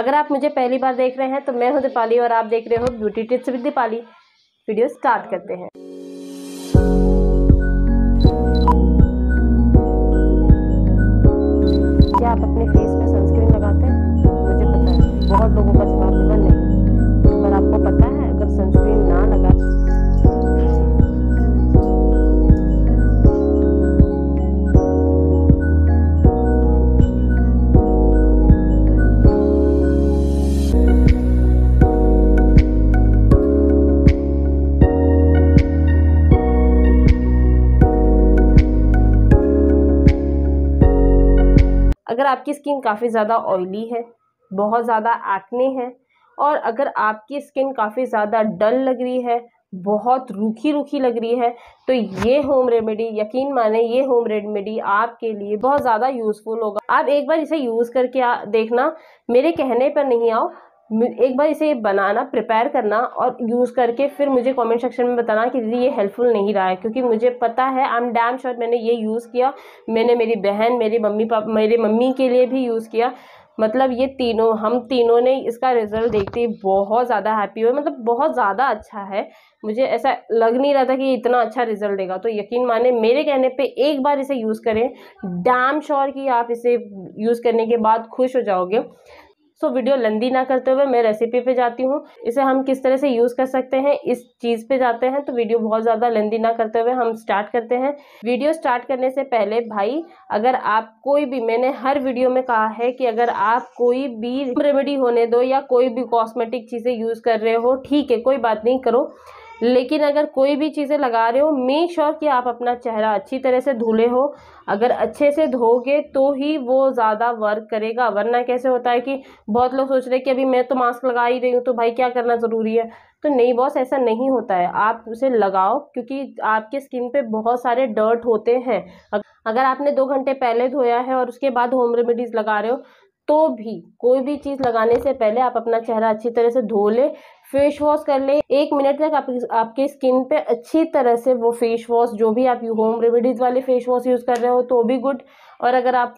अगर आप मुझे पहली बार देख रहे हैं तो मैं हूं दीपाली और आप देख रहे हो beauty tips with Deepali video start करते हैं क्या आप अपने फेस पे सनस्क्रीन लगाते हैं मुझे पता है बहुत लोगों का जवाब नहीं पर आपको पता है आपकी स्किन काफ़ी ज़्यादा ऑयली है बहुत ज़्यादा एक्ने है और अगर आपकी स्किन काफ़ी ज़्यादा डल लग रही है बहुत रूखी रूखी लग रही है तो ये होम रेमेडी यकीन माने ये होम रेमेडी आपके लिए बहुत ज़्यादा यूज़फुल होगा आप एक बार इसे यूज़ करके देखना मेरे कहने पर नहीं आओ एक बार इसे बनाना प्रिपेयर करना और यूज़ करके फिर मुझे कमेंट सेक्शन में बताना कि दीदी ये हेल्पफुल नहीं रहा है क्योंकि मुझे पता है आई एम डैम श्योर मैंने ये यूज़ किया मैंने मेरी बहन मेरी मम्मी पापा मेरे मम्मी के लिए भी यूज़ किया मतलब ये तीनों हम तीनों ने इसका रिज़ल्ट देखते ही बहुत ज़्यादा हैप्पी हुए मतलब बहुत ज़्यादा अच्छा है मुझे ऐसा लग नहीं रहा था कि इतना अच्छा रिज़ल्ट देगा तो यकीन माने मेरे कहने पे एक बार इसे यूज़ करें डैम श्योर कि आप इसे यूज़ करने के बाद खुश हो जाओगे सो वीडियो लंदी ना करते हुए मैं रेसिपी पे जाती हूँ इसे हम किस तरह से यूज़ कर सकते हैं इस चीज़ पे जाते हैं तो वीडियो बहुत ज़्यादा लंदी ना करते हुए हम स्टार्ट करते हैं वीडियो स्टार्ट करने से पहले भाई अगर आप कोई भी मैंने हर वीडियो में कहा है कि अगर आप कोई भी रेमेडी होने दो या कोई भी कॉस्मेटिक चीज़ें यूज़ कर रहे हो ठीक है कोई बात नहीं करो लेकिन अगर कोई भी चीज़ें लगा रहे हो मेक श्योर कि आप अपना चेहरा अच्छी तरह से धुले हो अगर अच्छे से धोगे तो ही वो ज़्यादा वर्क करेगा वरना कैसे होता है कि बहुत लोग सोच रहे हैं कि अभी मैं तो मास्क लगा ही रही हूँ तो भाई क्या करना ज़रूरी है तो नहीं बॉस ऐसा नहीं होता है आप उसे लगाओ क्योंकि आपके स्किन पे बहुत सारे डर्ट होते हैं अगर आपने दो घंटे पहले धोया है और उसके बाद होम रेमेडीज़ लगा रहे हो तो भी कोई भी चीज़ लगाने से पहले आप अपना चेहरा अच्छी तरह से धो लें फेस वॉश कर ले एक मिनट तक आप, आपके स्किन पे अच्छी तरह से वो फेस वॉश जो भी आप होम रेमेडीज़ वाले फेस वॉश यूज़ कर रहे हो तो भी गुड और अगर आप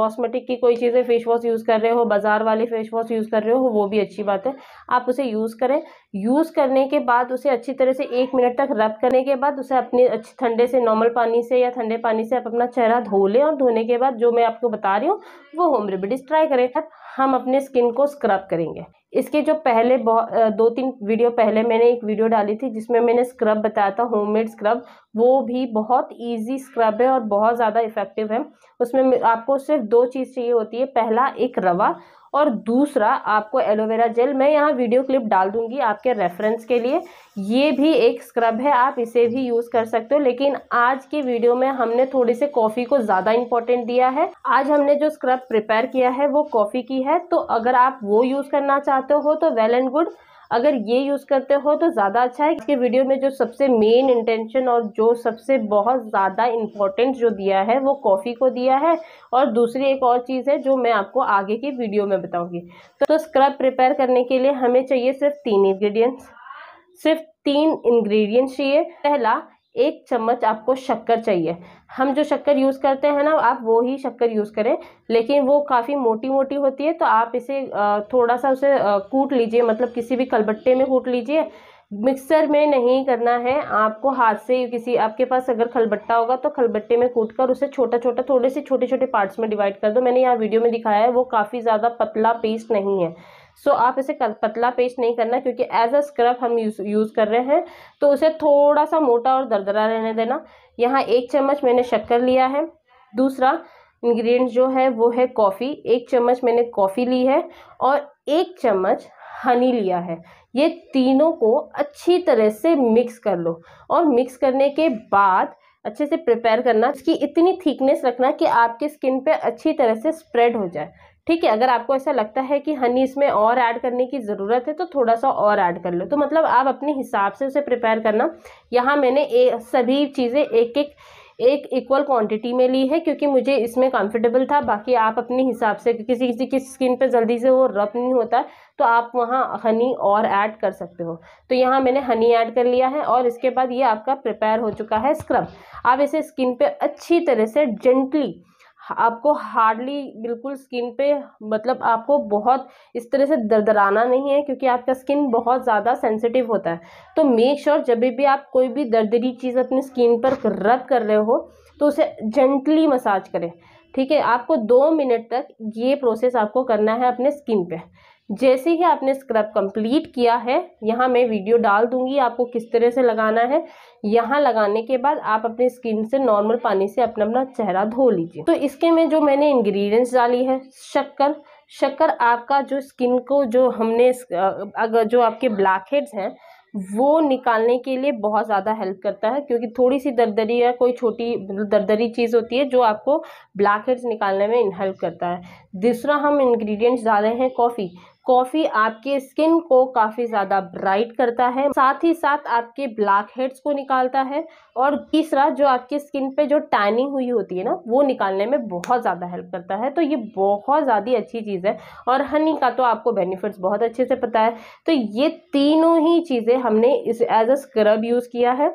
कॉस्मेटिक की कोई चीज़ें फेस वॉश यूज़ कर रहे हो बाज़ार वाले फेस वॉश यूज़ कर रहे हो वो भी अच्छी बात है आप उसे यूज़ करें यूज़ करने के बाद उसे अच्छी तरह से एक मिनट तक रब करने के बाद उसे अपने अच्छे ठंडे से नॉर्मल पानी से या ठंडे पानी से आप अपना चेहरा धो लें और धोने के बाद जो मैं आपको बता रही हूँ वो होम रेमेडीज़ ट्राई करें हम अपने स्किन को स्क्रब करेंगे इसके जो पहले दो तीन वीडियो पहले मैंने एक वीडियो डाली थी जिसमें मैंने स्क्रब बताया था होममेड स्क्रब वो भी बहुत इजी स्क्रब है और बहुत ज़्यादा इफ़ेक्टिव है उसमें आपको सिर्फ दो चीज़ चाहिए होती है पहला एक रवा और दूसरा आपको एलोवेरा जेल मैं यहाँ वीडियो क्लिप डाल दूंगी आपके रेफरेंस के लिए ये भी एक स्क्रब है आप इसे भी यूज़ कर सकते हो लेकिन आज की वीडियो में हमने थोड़ी से कॉफ़ी को ज़्यादा इंपॉर्टेंट दिया है आज हमने जो स्क्रब प्रिपेयर किया है वो कॉफ़ी की है तो अगर आप वो यूज़ करना चाहते हो तो वेल एंड गुड अगर ये यूज़ करते हो तो ज़्यादा अच्छा है इसके वीडियो में जो सबसे मेन इंटेंशन और जो सबसे बहुत ज़्यादा इम्पॉर्टेंट जो दिया है वो कॉफ़ी को दिया है और दूसरी एक और चीज़ है जो मैं आपको आगे की वीडियो में बताऊँगी तो, तो स्क्रब प्रिपेयर करने के लिए हमें चाहिए सिर्फ तीन इन्ग्रीडियंट्स सिर्फ तीन इन्ग्रीडियंट्स चाहिए पहला एक चम्मच आपको शक्कर चाहिए हम जो शक्कर यूज़ करते हैं ना आप वो ही शक्कर यूज़ करें लेकिन वो काफ़ी मोटी मोटी होती है तो आप इसे थोड़ा सा उसे कूट लीजिए मतलब किसी भी कलबट्टे में कूट लीजिए मिक्सर में नहीं करना है आपको हाथ से किसी आपके पास अगर खलबट्टा होगा तो खलबट्टे में कूट कर उसे छोटा छोटा थोड़े से छोटे छोटे पार्ट्स में डिवाइड कर दो मैंने यहाँ वीडियो में दिखाया है वो काफ़ी ज़्यादा पतला पेस्ट नहीं है सो so, आप इसे पतला पेस्ट नहीं करना क्योंकि एज अ स्क्रब हम यूज यूज़ कर रहे हैं तो उसे थोड़ा सा मोटा और दरदरा रहने देना यहाँ एक चम्मच मैंने शक्कर लिया है दूसरा इंग्रेडिएंट जो है वो है कॉफ़ी एक चम्मच मैंने कॉफ़ी ली है और एक चम्मच हनी लिया है ये तीनों को अच्छी तरह से मिक्स कर लो और मिक्स करने के बाद अच्छे से प्रिपेयर करना इसकी इतनी थिकनेस रखना कि आपकी स्किन पे अच्छी तरह से स्प्रेड हो जाए ठीक है अगर आपको ऐसा लगता है कि हनी इसमें और ऐड करने की ज़रूरत है तो थोड़ा सा और ऐड कर लो तो मतलब आप अपने हिसाब से उसे प्रिपेयर करना यहाँ मैंने ए, सभी चीज़ें एक एक एक इक्वल क्वांटिटी में ली है क्योंकि मुझे इसमें कंफर्टेबल था बाकी आप अपने हिसाब से किसी किसी की स्किन पे जल्दी से वो रब नहीं होता तो आप वहाँ हनी और ऐड कर सकते हो तो यहाँ मैंने हनी ऐड कर लिया है और इसके बाद ये आपका प्रिपेयर हो चुका है स्क्रब आप इसे स्किन पे अच्छी तरह से जेंटली आपको हार्डली बिल्कुल स्किन पे मतलब आपको बहुत इस तरह से दरदराना नहीं है क्योंकि आपका स्किन बहुत ज़्यादा सेंसिटिव होता है तो मेक श्योर sure जब भी आप कोई भी दर्दरी चीज़ अपनी स्किन पर रब कर रहे हो तो उसे जेंटली मसाज करें ठीक है आपको दो मिनट तक ये प्रोसेस आपको करना है अपने स्किन पर जैसे ही आपने स्क्रब कंप्लीट किया है यहाँ मैं वीडियो डाल दूंगी आपको किस तरह से लगाना है यहाँ लगाने के बाद आप अपनी स्किन से नॉर्मल पानी से अपना अपना चेहरा धो लीजिए तो इसके में जो मैंने इंग्रेडिएंट्स डाली है शक्कर शक्कर आपका जो स्किन को जो हमने अगर जो आपके ब्लैक हेड्स हैं वो निकालने के लिए बहुत ज़्यादा हेल्प करता है क्योंकि थोड़ी सी दरदरी या कोई छोटी दरदरी चीज़ होती है जो आपको ब्लैक हेड्स निकालने में हेल्प करता है दूसरा हम इंग्रेडिएंट्स डाले हैं कॉफ़ी कॉफ़ी आपके स्किन को काफ़ी ज़्यादा ब्राइट करता है साथ ही साथ आपके ब्लैक हेड्स को निकालता है और तीसरा जो आपकी स्किन पे जो टैनिंग हुई होती है ना वो निकालने में बहुत ज़्यादा हेल्प करता है तो ये बहुत ज़्यादा अच्छी चीज़ है और हनी का तो आपको बेनिफिट्स बहुत अच्छे से पता है तो ये तीनों ही चीज़ें हमने इस एज अ स्क्रब यूज़ किया है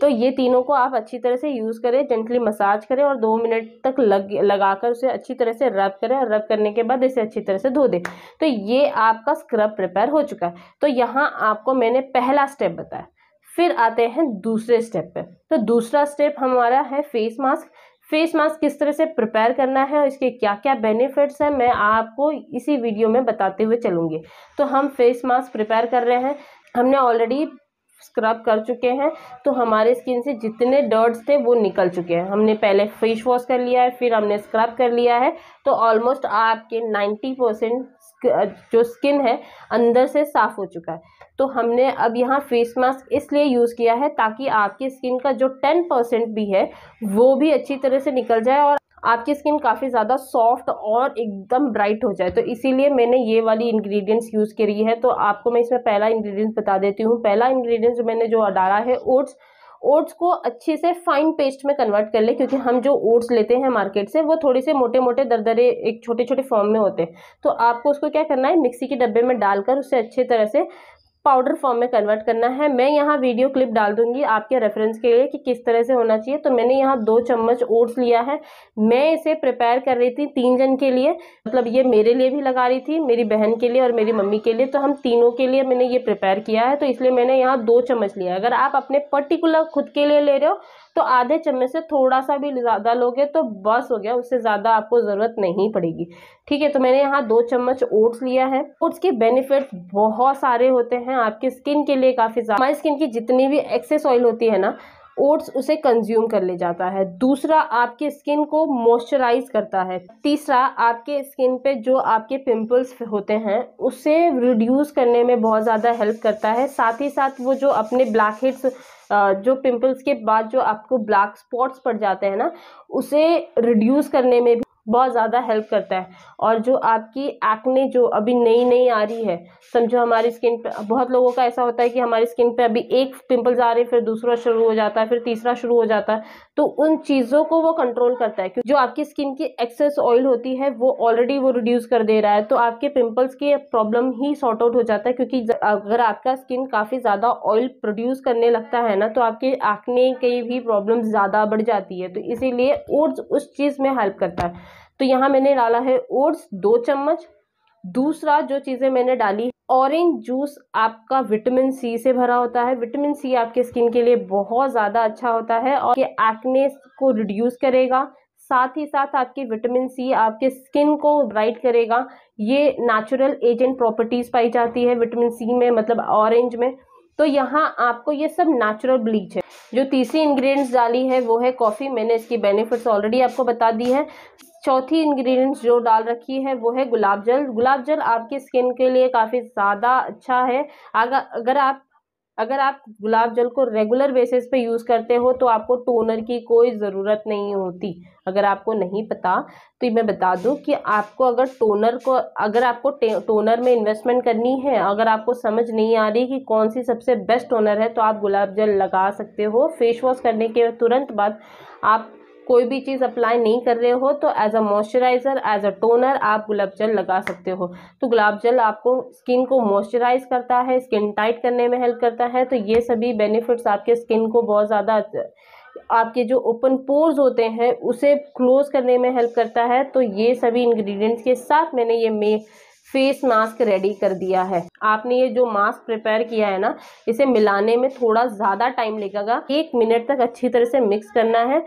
तो ये तीनों को आप अच्छी तरह से यूज़ करें जेंटली मसाज करें और दो मिनट तक लग लगा कर उसे अच्छी तरह से रब करें और रब करने के बाद इसे अच्छी तरह से धो दें तो ये आपका स्क्रब प्रिपेयर हो चुका है तो यहाँ आपको मैंने पहला स्टेप बताया फिर आते हैं दूसरे स्टेप पे तो दूसरा स्टेप हमारा है फेस मास्क फेस मास्क किस तरह से प्रिपेयर करना है और इसके क्या क्या बेनिफिट्स हैं मैं आपको इसी वीडियो में बताते हुए चलूँगी तो हम फेस मास्क प्रिपेयर कर रहे हैं हमने ऑलरेडी स्क्रब कर चुके हैं तो हमारे स्किन से जितने डर्ट्स थे वो निकल चुके हैं हमने पहले फेस वॉश कर लिया है फिर हमने स्क्रब कर लिया है तो ऑलमोस्ट आपके 90 परसेंट जो स्किन है अंदर से साफ़ हो चुका है तो हमने अब यहाँ फेस मास्क इसलिए यूज़ किया है ताकि आपकी स्किन का जो टेन परसेंट भी है वो भी अच्छी तरह से निकल जाए और आपकी स्किन काफ़ी ज़्यादा सॉफ्ट और एकदम ब्राइट हो जाए तो इसीलिए मैंने ये वाली इंग्रेडिएंट्स यूज़ करी है तो आपको मैं इसमें पहला इंग्रेडिएंट्स बता देती हूँ पहला इंग्रेडिएंट्स जो मैंने जो डाला है ओट्स ओट्स को अच्छे से फाइन पेस्ट में कन्वर्ट कर ले क्योंकि हम जो ओट्स लेते हैं मार्केट से वो थोड़े से मोटे मोटे दरदरे एक छोटे छोटे फॉर्म में होते हैं तो आपको उसको क्या करना है मिक्सी के डब्बे में डालकर उसे अच्छे तरह से पाउडर फॉर्म में कन्वर्ट करना है मैं यहाँ वीडियो क्लिप डाल दूंगी आपके रेफरेंस के लिए कि किस तरह से होना चाहिए तो मैंने यहाँ दो चम्मच ओट्स लिया है मैं इसे प्रिपेयर कर रही थी तीन जन के लिए मतलब ये मेरे लिए भी लगा रही थी मेरी बहन के लिए और मेरी मम्मी के लिए तो हम तीनों के लिए मैंने ये प्रिपेयर किया है तो इसलिए मैंने यहाँ दो चम्मच लिया अगर आप अपने पर्टिकुलर खुद के लिए ले रहे हो तो आधे चम्मच से थोड़ा सा भी ज़्यादा लोगे तो बस हो गया उससे ज़्यादा आपको ज़रूरत नहीं पड़ेगी ठीक है तो मैंने यहाँ दो चम्मच ओट्स लिया है ओट्स के बेनिफिट बहुत सारे होते हैं आपके स्किन के लिए काफ़ी हमारी स्किन की जितनी भी एक्सेस ऑयल होती है ना ओट्स उसे कंज्यूम कर ले जाता है दूसरा आपके स्किन को मॉइस्चराइज करता है तीसरा आपके स्किन पे जो आपके पिंपल्स होते हैं उसे रिड्यूस करने में बहुत ज़्यादा हेल्प करता है साथ ही साथ वो जो अपने ब्लैक हेड्स जो पिंपल्स के बाद जो आपको ब्लैक स्पॉट्स पड़ जाते हैं ना उसे रिड्यूस करने में भी बहुत ज़्यादा हेल्प करता है और जो आपकी एक्ने जो अभी नई नई आ रही है समझो हमारी स्किन पे बहुत लोगों का ऐसा होता है कि हमारी स्किन पे अभी एक पिंपल्स आ रहे फिर दूसरा शुरू हो जाता है फिर तीसरा शुरू हो जाता है तो उन चीज़ों को वो कंट्रोल करता है क्योंकि जो आपकी स्किन की एक्सेस ऑयल होती है वो ऑलरेडी वो रिड्यूस कर दे रहा है तो आपके पिम्पल्स की प्रॉब्लम ही सॉर्ट आउट हो जाता है क्योंकि अगर आपका स्किन काफ़ी ज़्यादा ऑयल प्रोड्यूस करने लगता है ना तो आपके आंकने की भी प्रॉब्लम ज़्यादा बढ़ जाती है तो इसीलिए ओट्स उस चीज़ में हेल्प करता है तो यहाँ मैंने डाला है ओट्स दो चम्मच दूसरा जो चीज़ें मैंने डाली ऑरेंज जूस आपका विटामिन सी से भरा होता है विटामिन सी आपके स्किन के लिए बहुत ज़्यादा अच्छा होता है और ये एक्ने को रिड्यूस करेगा साथ ही साथ आपकी विटामिन सी आपके स्किन को ब्राइट करेगा ये नेचुरल एजेंट प्रॉपर्टीज़ पाई जाती है विटामिन सी में मतलब ऑरेंज में तो यहाँ आपको ये सब नेचुरल ब्लीच है जो तीसरी इंग्रेडिएंट्स डाली है वो है कॉफ़ी मैंने इसकी बेनिफिट्स ऑलरेडी आपको बता दी है चौथी इंग्रेडिएंट्स जो डाल रखी है वो है गुलाब जल गुलाब जल आपकी स्किन के लिए काफ़ी ज़्यादा अच्छा है अगर अगर आप अगर आप गुलाब जल को रेगुलर बेसिस पे यूज़ करते हो तो आपको टोनर की कोई ज़रूरत नहीं होती अगर आपको नहीं पता तो मैं बता दूं कि आपको अगर टोनर को अगर आपको टोनर में इन्वेस्टमेंट करनी है अगर आपको समझ नहीं आ रही कि कौन सी सबसे बेस्ट टोनर है तो आप गुलाब जल लगा सकते हो फेस वॉश करने के तुरंत बाद आप कोई भी चीज़ अप्लाई नहीं कर रहे हो तो as a moisturiser as a toner आप गुलाब जल लगा सकते हो तो गुलाब जल आपको स्किन को मॉइस्चराइज करता है स्किन टाइट करने में हेल्प करता है तो ये सभी बेनिफिट्स आपके स्किन को बहुत ज़्यादा आपके जो ओपन पोर्स होते हैं उसे क्लोज करने में हेल्प करता है तो ये सभी इन्ग्रीडियंट्स के साथ मैंने ये मे फेस मास्क रेडी कर दिया है आपने ये जो मास्क प्रिपेयर किया है ना इसे मिलाने में थोड़ा ज़्यादा टाइम लगेगा एक मिनट तक अच्छी तरह से मिक्स करना है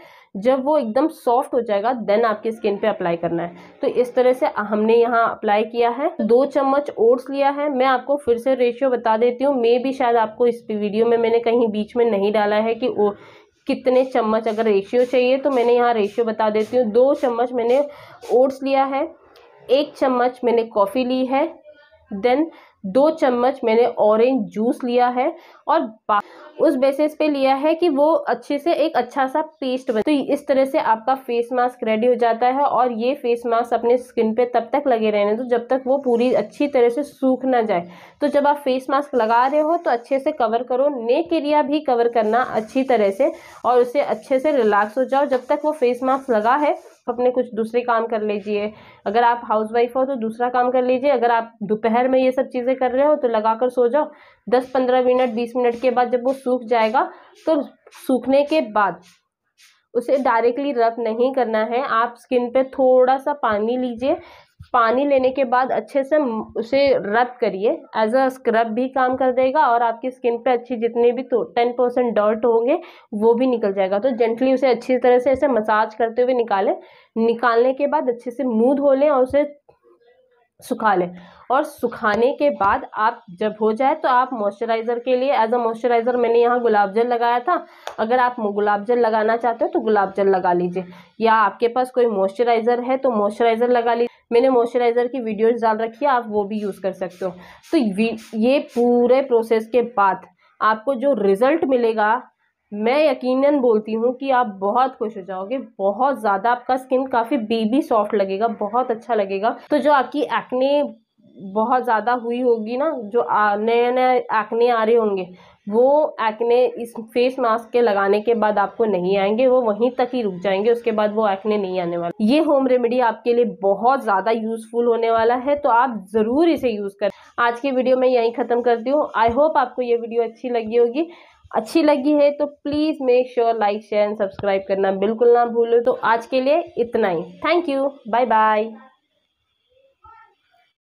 जब वो एकदम सॉफ्ट हो जाएगा देन आपकी स्किन पे अप्लाई करना है तो इस तरह से हमने यहाँ अप्लाई किया है दो चम्मच ओट्स लिया है मैं आपको फिर से रेशियो बता देती हूँ मे भी शायद आपको इस वीडियो में मैंने कहीं बीच में नहीं डाला है कि ओ, कितने चम्मच अगर रेशियो चाहिए तो मैंने यहाँ रेशियो बता देती हूँ दो चम्मच मैंने ओट्स लिया है एक चम्मच मैंने कॉफ़ी ली है देन दो चम्मच मैंने ऑरेंज जूस लिया है और उस बेसिस पे लिया है कि वो अच्छे से एक अच्छा सा पेस्ट बने तो इस तरह से आपका फेस मास्क रेडी हो जाता है और ये फेस मास्क अपने स्किन पे तब तक लगे रहने तो जब तक वो पूरी अच्छी तरह से सूख ना जाए तो जब आप फेस मास्क लगा रहे हो तो अच्छे से कवर करो नेक एरिया भी कवर करना अच्छी तरह से और उसे अच्छे से रिलैक्स हो जाओ जब तक वो फेस मास्क लगा है अपने कुछ दूसरे काम कर लीजिए अगर आप हाउस वाइफ हो तो दूसरा काम कर लीजिए अगर आप दोपहर में ये सब चीज़ें कर रहे हो तो लगा कर सो जाओ दस पंद्रह मिनट बीस मिनट के बाद जब वो सूख जाएगा तो सूखने के बाद उसे डायरेक्टली रब नहीं करना है आप स्किन पे थोड़ा सा पानी लीजिए पानी लेने के बाद अच्छे से उसे रब करिए एज अ स्क्रब भी काम कर देगा और आपकी स्किन पे अच्छी जितने भी तो टेन परसेंट डर्ट होंगे वो भी निकल जाएगा तो जेंटली उसे अच्छी तरह से ऐसे मसाज करते हुए निकालें निकालने के बाद अच्छे से मुँह धो लें और उसे सुखा लें और सुखाने के बाद आप जब हो जाए तो आप मॉइस्चराइज़र के लिए एज अ मॉइस्चराइज़र मैंने यहाँ गुलाब जल लगाया था अगर आप गुलाब जल लगाना चाहते हो तो गुलाब जल लगा लीजिए या आपके पास कोई मॉइस्चराइज़र है तो मॉइस्चराइज़र लगा लीजिए मैंने मॉइस्चराइज़र की वीडियोज़ डाल रखी है आप वो भी यूज़ कर सकते हो तो ये पूरे प्रोसेस के बाद आपको जो रिज़ल्ट मिलेगा मैं यकीनन बोलती हूँ कि आप बहुत खुश हो जाओगे बहुत ज़्यादा आपका स्किन काफ़ी बेबी सॉफ्ट लगेगा बहुत अच्छा लगेगा तो जो आपकी एक्ने बहुत ज़्यादा हुई होगी ना जो नए नए एक्ने आ रहे होंगे वो एक्ने इस फेस मास्क के लगाने के बाद आपको नहीं आएंगे वो वहीं तक ही रुक जाएंगे उसके बाद वो एक्ने नहीं आने वाला ये होम रेमेडी आपके लिए बहुत ज़्यादा यूजफुल होने वाला है तो आप ज़रूर इसे यूज़ करें आज की वीडियो मैं यहीं ख़त्म करती हूँ आई होप आपको ये वीडियो अच्छी लगी होगी अच्छी लगी है तो please make sure like share and subscribe करना बिल्कुल ना भूलो तो आज के लिए इतना ही थैंक यू बाय बाय